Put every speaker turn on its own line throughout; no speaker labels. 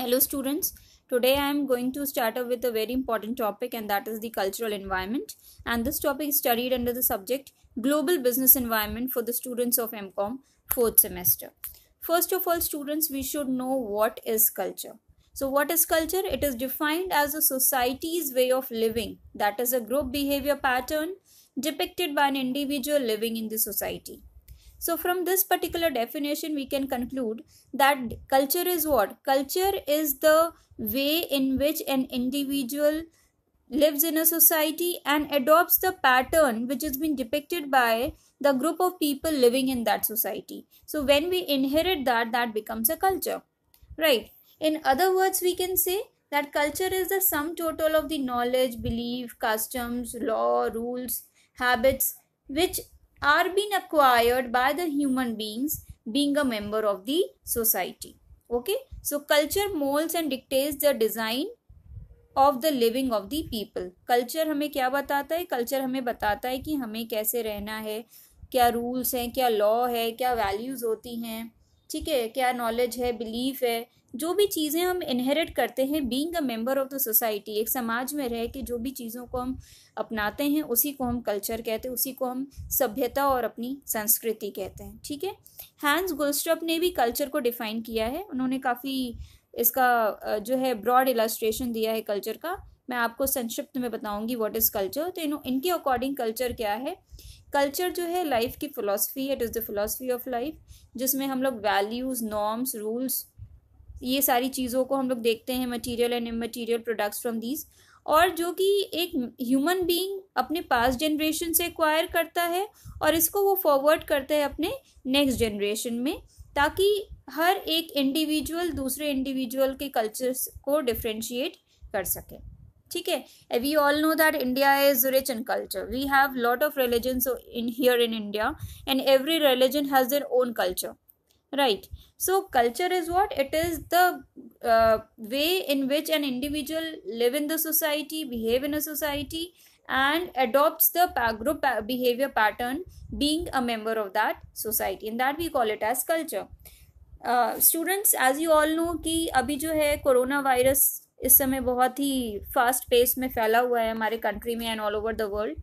hello students today i am going to start up with a very important topic and that is the cultural environment and this topic is studied under the subject global business environment for the students of mcom fourth semester first of all students we should know what is culture so what is culture it is defined as a society's way of living that is a group behavior pattern depicted by an individual living in the society so, from this particular definition, we can conclude that culture is what? Culture is the way in which an individual lives in a society and adopts the pattern which has been depicted by the group of people living in that society. So, when we inherit that, that becomes a culture. Right. In other words, we can say that culture is the sum total of the knowledge, belief, customs, law, rules, habits, which are been acquired by the human beings being a member of the society okay so culture molds and dictates the design of the living of the people culture hame kya batata hai culture hame batata hai ki hame kaise rehna hai kya rules hain kya law hai kya values hoti hain theek hai kya knowledge hai belief hai जो भी चीज़ें हम inherit करते हैं being a member of the society एक समाज में रह के जो भी चीज़ों को हम अपनाते हैं उसी को हम कल्चर कहते हैं उसी को हम सभ्यता और अपनी संस्कृति कहते हैं ठीक है हैंस गुलस्टप ने भी कल्चर को डिफाइन किया है उन्होंने काफ़ी इसका जो है ब्रॉड इलास्ट्रेशन दिया है कल्चर का मैं आपको संक्षिप्त में बताऊंगी व्हाट इज़ कल्चर तो इन इनके अकॉर्डिंग कल्चर क्या है कल्चर जो है लाइफ की philosophy it is the philosophy of life जिसमें हम लोग वैल्यूज़ नॉर्म्स रूल्स ये सारी चीज़ों को हम लोग देखते हैं material and immaterial products from these और जो कि एक ह्यूमन बीइंग अपने पास जनरेशन से एक्वायर करता है और इसको वो फॉरवर्ड करता है अपने नेक्स्ट जनरेशन में ताकि हर एक इंडिविजुअल दूसरे इंडिविजुअल के कल्चर्स को डिफ्रेंशिएट कर सके ठीक है we all know that India is rich in culture we have lot of religions in here in India and every religion has their own culture right so culture is what it is the uh, way in which an individual live in the society behave in a society and adopts the group behavior pattern being a member of that society in that we call it as culture students as you all know कि अभी जो है corona virus इस समय बहुत ही fast pace में फैला हुआ है हमारे कंट्री में and all over the world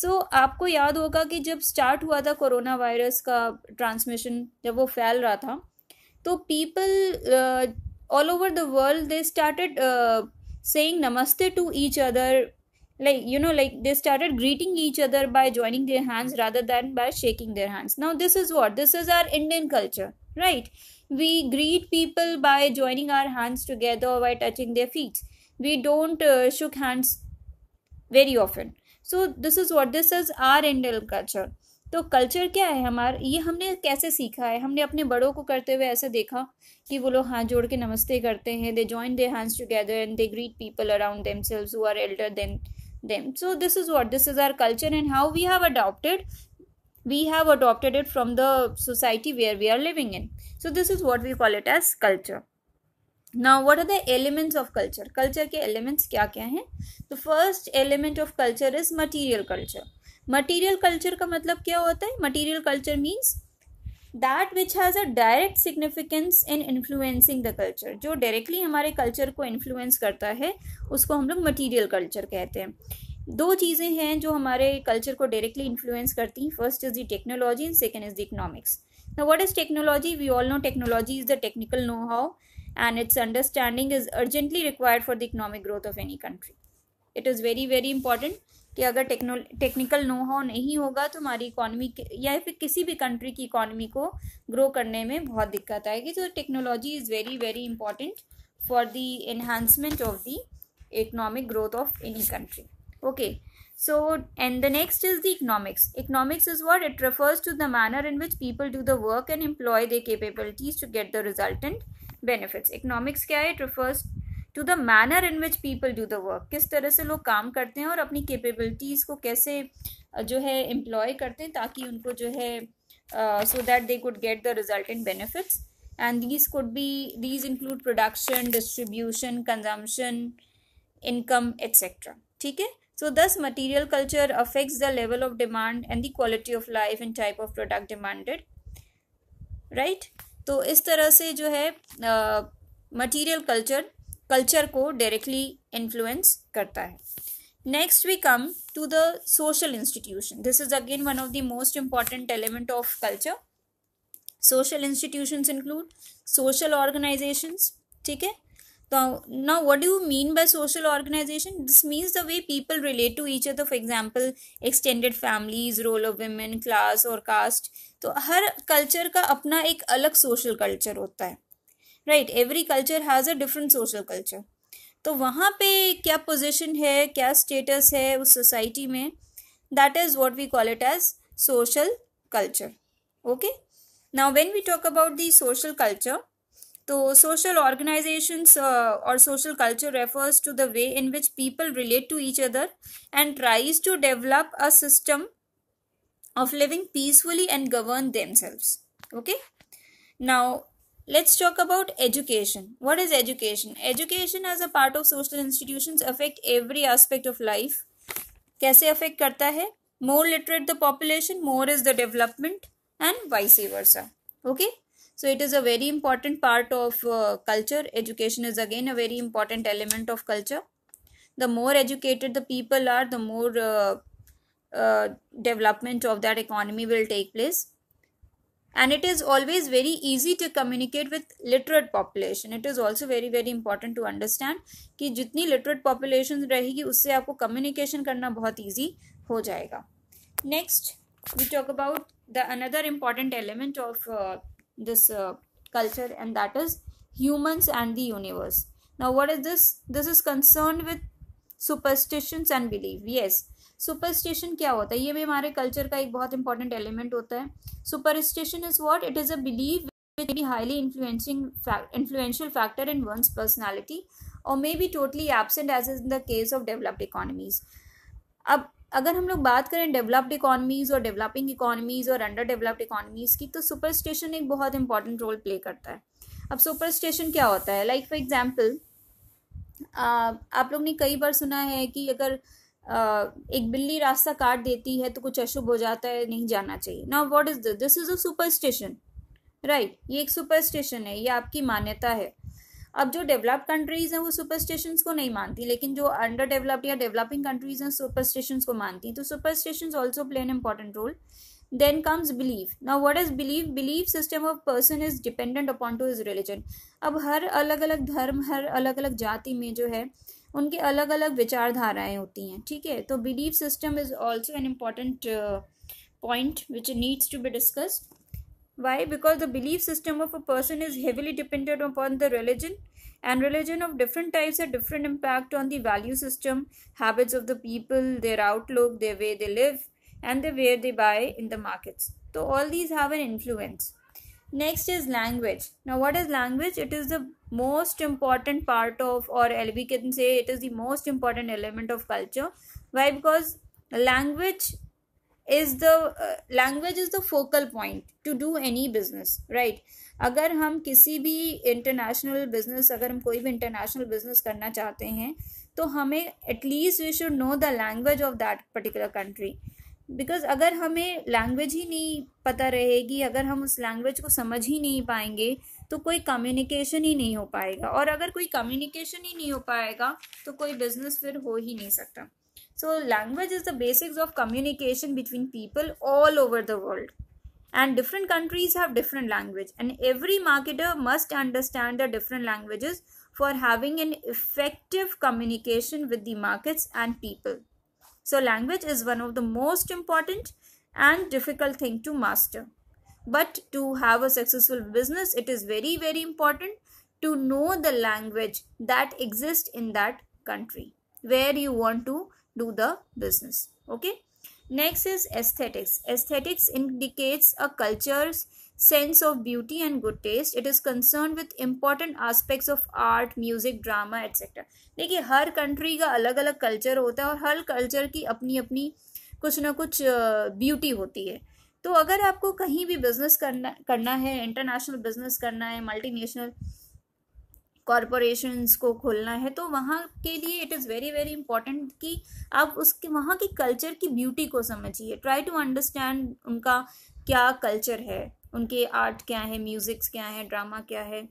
so so, आपको याद होगा कि जब स्टार्ट हुआ था कोरोना वायरस का ट्रांसमिशन जब वो फैल रहा था तो people all over the world they started saying namaste to each other like you know like they started greeting each other by joining their hands rather than by shaking their hands now this is what this is our Indian culture right we greet people by joining our hands together by touching their feet we don't shook hands very often so this is what this is are Indian culture तो culture क्या है हमारा ये हमने कैसे सीखा है हमने अपने बड़ों को करते हुए ऐसे देखा कि वो लोग हाथ जोड़ के नमस्ते करते हैं they join they hands together and they greet people around themselves who are elder than them so this is what this is our culture and how we have adopted we have adopted it from the society where we are living in so this is what we call it as culture now what are the elements of culture culture के elements क्या क्या हैं तो first element of culture is material culture material culture का मतलब क्या होता है material culture means that which has a direct significance in influencing the culture जो डायरेक्टली हमारे कल्चर को इन्फ्लुएंस करता है उसको हम लोग मटीरियल कल्चर कहते हैं दो चीज़ें हैं जो हमारे कल्चर को डायरेक्टली इन्फ्लुएंस करती हैं first is the technology and second is the economics ना what is technology we all know technology is the technical know how and its understanding is urgently required for the economic growth of any country. It is very very important कि अगर techno technical know how नहीं होगा तो हमारी economy या फिर किसी भी कंट्री की इकोनॉमी को ग्रो करने में बहुत दिक्कत आएगी तो technology is of very important for the enhancement of the So, and the next is the economics. Economics is what it refers to the manner in which people do the work and employ their capabilities to get the resultant benefits economics क्या है it refers to the manner in which people do the work किस तरह से लोग काम करते हैं और अपनी केपेबिलिटीज़ को कैसे जो है एम्प्लॉय करते हैं ताकि उनको जो है so that they could get the resultant benefits and these could be these include production distribution consumption income etcetera ठीक है so this material culture affects the level of demand and the quality of life and type of product demanded right तो इस तरह से जो है material culture culture को directly influence करता है next we come to the social institution this is again one of the most important element of culture social institution include social organization ठीक है the, now what do you mean by social organization this means the way people relate to each other for example extended families role of women class or caste तो हर culture का अपना एक अलग social culture होता है right every culture has a different social culture तो वहाँ पे क्या पोजीशन है क्या स्टेटस है उस सोसाइटी में that is what we call it as social culture okay now when we talk about the social culture तो सोशल ऑर्गेनाइजेशंस और social culture refers to the way in which people relate to each other and tries to develop a system of living peacefully and govern themselves okay now let's talk about education what is education education as a part of social institution affect every aspect of life कैसे affect करता है more literate the population more is the development and vice versa okay so it is a very important part of uh, culture education is again a very important element of culture the more educated the people are the more uh, uh, development of that economy will take place and it is always very easy to communicate with literate population it is also very very important to understand कि जितनी literate population रहेगी उससे आपको communication करना बहुत easy हो जाएगा next we talk about the another important element of uh, this uh, culture and that is humans and the universe now what is this this is concerned with superstitions and beliefs. yes superstition kya hota hai is what it is a belief which may be highly influencing influential factor in one's personality or may be totally absent as is in the case of developed economies अगर हम लोग बात करें developed economies और developing economies और under developed economies की तो super station एक बहुत इंपॉर्टेंट रोल प्ले करता है अब सुपर स्टेशन क्या होता है लाइक फॉर एग्जाम्पल आप लोग ने कई बार सुना है कि अगर uh, एक बिल्ली रास्ता काट देती है तो कुछ अशुभ हो जाता है नहीं जाना चाहिए ना what is this this is a superstition right ये एक सुपर स्टेशन है ये आपकी मान्यता है अब जो डेवलप्ड कंट्रीज हैं वो सुपरस्टिशन को नहीं मानती लेकिन जो अंडर डेवलप्ड या डेवलपिंग कंट्रीज हैं सुपरस्टिशन को मानती तो superstition also play an important role then comes believe now what is believe believe system of person is dependent upon to is religion अब हर अलग अलग धर्म हर अलग अलग जाति में जो है उनके अलग अलग विचारधाराएं होती हैं ठीक है तो believe system is also an important point which needs to be discussed why because the believe system of a person is heavily depended upon the religion and religion of different types had different impact on the value system habits of the people their outlook their way they live and the way they buy in the markets so all these have an influence next is language now what is language it is the most important part of or we can say it is the most important element of culture why because language is the uh, language is the focal point to do any business right अगर हम किसी भी international business अगर हम कोई भी international business करना चाहते हैं तो हमें at least we should know the language of that particular country because अगर हमें लैंग्वेज ही नहीं पता रहेगी अगर हम उस लैंग्वेज को समझ ही नहीं पाएंगे तो कोई कम्युनिकेशन ही नहीं हो पाएगा और अगर कोई कम्युनिकेशन ही नहीं हो पाएगा तो कोई बिजनेस फिर हो ही नहीं सकता so language is the basics of communication between people all over the world and different countries have different language and every marketer must understand the different languages for having an effective communication with the markets and people so language is one of the most important and difficult thing to master but to have a successful business it is very very important to know the language that exists in that country where you want to do the business okay Next is aesthetics. Aesthetics indicates a culture's sense of beauty and good taste. It is concerned with important aspects of art, music, drama, etc. देखिए हर country का अलग अलग culture होता है और हर culture की अपनी अपनी कुछ ना कुछ ब्यूटी होती है तो अगर आपको कहीं भी बिजनेस करना करना है इंटरनेशनल बिजनेस करना है मल्टीनेशनल कॉरपोरेशंस को खोलना है तो वहाँ के लिए it is very very important कि आप उसके वहाँ की कल्चर की ब्यूटी को समझिए ट्राई टू अंडरस्टैंड उनका क्या कल्चर है उनके आर्ट क्या है म्यूज़िक्स क्या है ड्रामा क्या है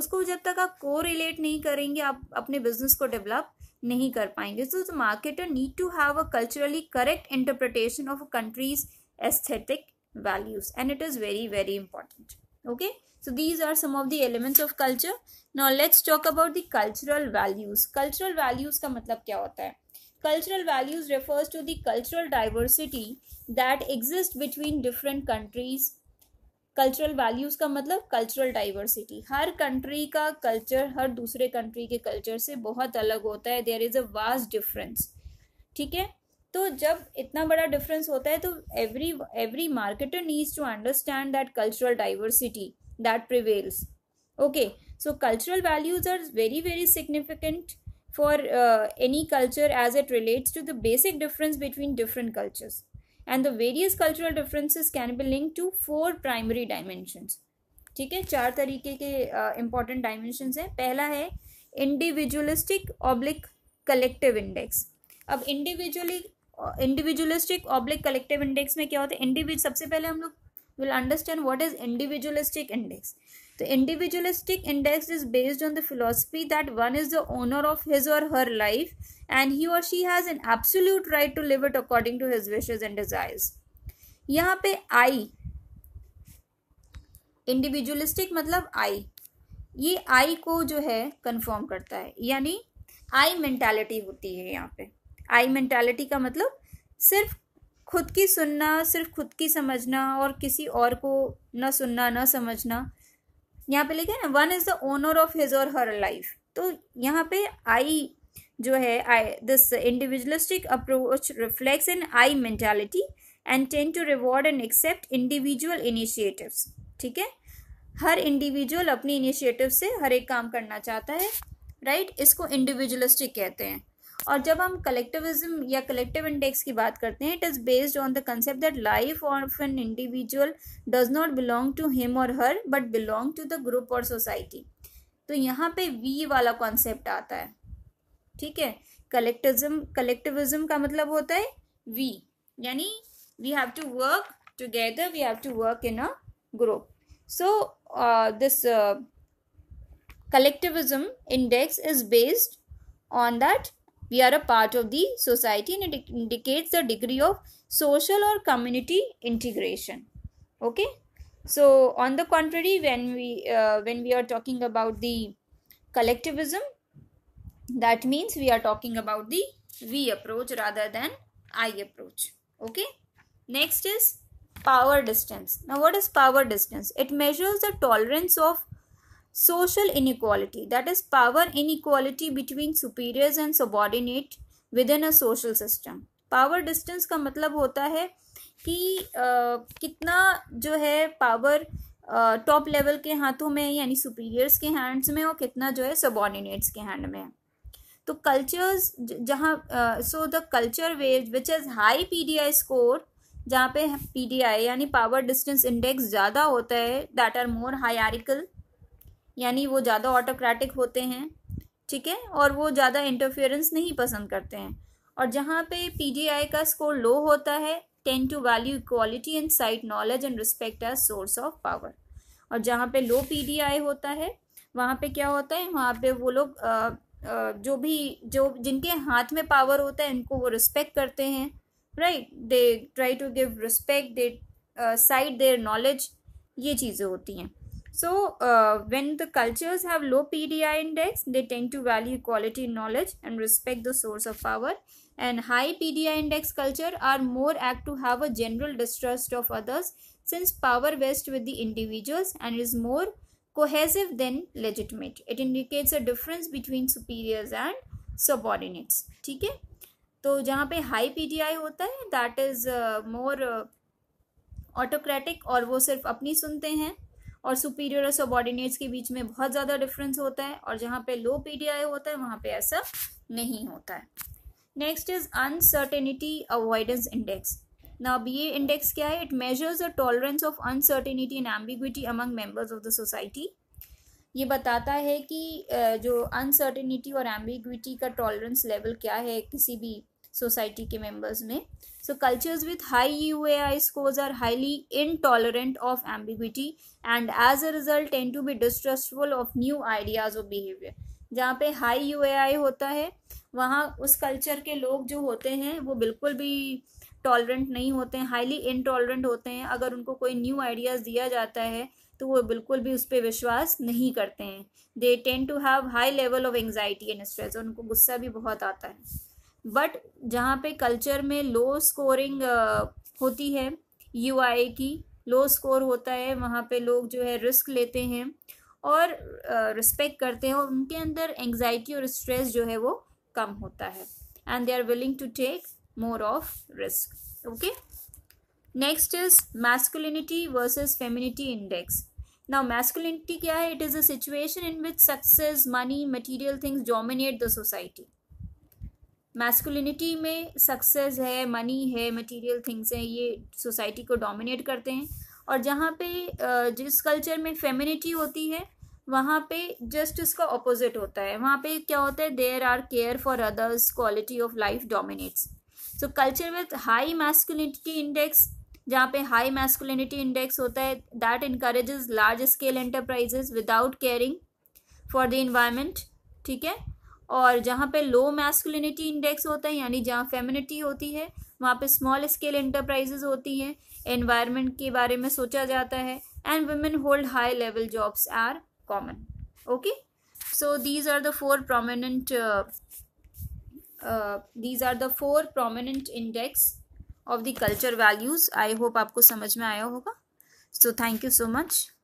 उसको जब तक आप को रिलेट नहीं करेंगे आप अपने बिजनेस को डेवलप नहीं कर पाएंगे so the marketer need to have a culturally correct interpretation of a country's aesthetic values and it is very very important okay So these are some of the elements of culture. Now let's talk about the cultural values. Cultural values ka matlab kya hota hai Cultural values refers to the cultural diversity that exist between different countries. Cultural values का मतलब cultural diversity हर country का culture हर दूसरे country के culture से बहुत अलग होता है there is a vast difference ठीक है तो जब इतना बड़ा डिफरेंस होता है तो every every marketer needs to understand that cultural diversity that prevails okay so cultural values are very very significant for uh, any culture as it relates to the basic difference between different cultures and the various cultural differences can be linked to four primary dimensions ठीक है चार तरीके के important uh, हैं पहला है individualistic oblique collective index अब individually individualistic oblique collective index में क्या होता है इंडिविज सबसे पहले हम लोग will understand what is individualistic index तो individualistic index is based on the philosophy that one is the owner of his or her life and he or she has an absolute right to live it according to his wishes and desires यहाँ पे आई individualistic मतलब आई ये आई को जो है confirm करता है यानी आई मेंटेलिटी होती है यहाँ पे आई मेंटेलिटी का मतलब सिर्फ खुद की सुनना सिर्फ खुद की समझना और किसी और को न सुनना न समझना यहाँ पे लिखे ना one is the owner of his or her life तो यहाँ पे आई जो है I this individualistic approach reflects in I mentality and tend to reward and accept individual initiatives ठीक है हर इंडिविजुअल अपनी इनिशिएटिव से हर एक काम करना चाहता है राइट right? इसको इंडिविजुअलिस्टिक कहते हैं और जब हम कलेक्टिविज्म या कलेक्टिव इंडेक्स की बात करते हैं it is based on the concept that life of an individual does not belong to him or her but belong to the group or society तो यहाँ पे वी वाला कॉन्सेप्ट आता है ठीक है कलेक्टिज्म कलेक्टिविज्म का मतलब होता है वी यानी we have to work together we have to work in a group so this collectivism index is based on that We are a part of the society and it indicates the degree of social or community integration. Okay. So on the contrary, when we uh, when we are talking about the collectivism, that means we are talking about the we approach rather than I approach. Okay. Next is power distance. Now what is power distance? It measures the tolerance of social inequality that is power inequality between superiors and subordinate within a social system power distance का मतलब होता है कि कितना जो है power top level के हाथों में यानी सुपीरियर्स के हैंड्स में और कितना जो है सबॉर्डिनेट्स के हैंड में तो कल्चर्स जहाँ so the culture ways which is high P D I score जहाँ पे पी डी आई यानी पावर डिस्टेंस इंडेक्स ज़्यादा होता है दैट आर मोर हायरिकल यानी वो ज़्यादा ऑटोक्रेटिक होते हैं ठीक है और वो ज़्यादा इंटरफेरेंस नहीं पसंद करते हैं और जहाँ पे पीजीआई का स्कोर लो होता है tend to value equality and cite knowledge and respect as source of power और जहाँ पे लो पीडीआई होता है वहाँ पे क्या होता है वहाँ पे वो लोग जो भी जो जिनके हाथ में पावर होता है उनको वो रिस्पेक्ट करते हैं right they try to give respect they cite their knowledge ये चीज़ें होती हैं So uh, when the cultures have low PDI index, they tend to value quality knowledge and respect the source of power. And high PDI index culture are more apt to have a general distrust of others since power vests with the individuals and is more cohesive than legitimate. It indicates a difference between superiors and subordinates. ठीक है तो जहाँ पे high PDI होता है that uh, more more uh, autocratic वो सिर्फ अपनी सुनते हैं और सुपीरियर और सबॉर्डिनेट्स के बीच में बहुत ज़्यादा डिफरेंस होता है और जहाँ पे लो पीडीआई होता है वहाँ पे ऐसा नहीं होता है next is uncertainty avoidance index ना अब ये इंडेक्स क्या है it measures the tolerance of uncertainty and ambiguity among members of the society ये बताता है कि जो अनसर्टेनिटी और एम्बिग्विटी का टॉलरेंस लेवल क्या है किसी भी सोसाइटी के मेंबर्स में so cultures with high U A I scores are highly intolerant of ambiguity and as a result tend to be distrustful of new ideas of behaviour जहाँ पे high U A आई होता है वहाँ उस culture के लोग जो होते हैं वो बिल्कुल भी टॉलरेंट नहीं होते हैं हाईली इनटॉलरेंट होते हैं अगर उनको कोई न्यू आइडियाज़ दिया जाता है तो वो बिल्कुल भी उस पर विश्वास नहीं करते हैं they tend to have high level of anxiety and stress और उनको गुस्सा भी बहुत आता है बट जहाँ पे कल्चर में लो स्कोरिंग होती है यू की लो स्कोर होता है वहाँ पे लोग जो है रिस्क लेते हैं और रिस्पेक्ट करते हैं और उनके अंदर एंग्जाइटी और स्ट्रेस जो है वो कम होता है and they are willing to take more of risk okay next is masculinity versus femininity index now masculinity क्या है it is a situation in which success money material things dominate the society masculinity में success है money है material things हैं ये society को dominate करते हैं और जहाँ पे जिस कल्चर में फेमिनिटी होती है वहाँ पे जस्ट उसका ऑपोजिट होता है वहाँ पे क्या होता है there are care for others quality of life dominates so culture with high masculinity index जहाँ पे हाई मैस्कुलिनिटी इंडेक्स होता है that encourages large scale enterprises without caring for the environment ठीक है और जहाँ पे लो मैस्कुलिनिटी इंडेक्स होता है यानी जहाँ फेमिनिटी होती है वहाँ पे स्मॉल स्केल इंटरप्राइजेज होती हैं एनवायरमेंट के बारे में सोचा जाता है and women hold high level jobs are common okay so these are the four prominent these are the four prominent index of the culture values I hope आपको समझ में आया होगा so thank you so much